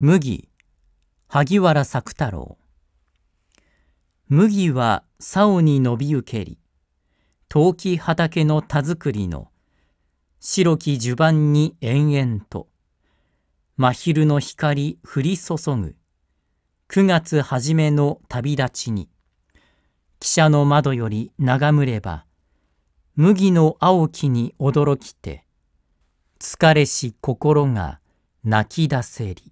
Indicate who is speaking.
Speaker 1: 麦萩原作太郎麦は竿に伸びゆけり陶器畑の田作りの白き襦袢に延々と真昼の光降り注ぐ9月初めの旅立ちに汽車の窓より眺めれば麦の青きに驚きて疲れし心が泣き出せり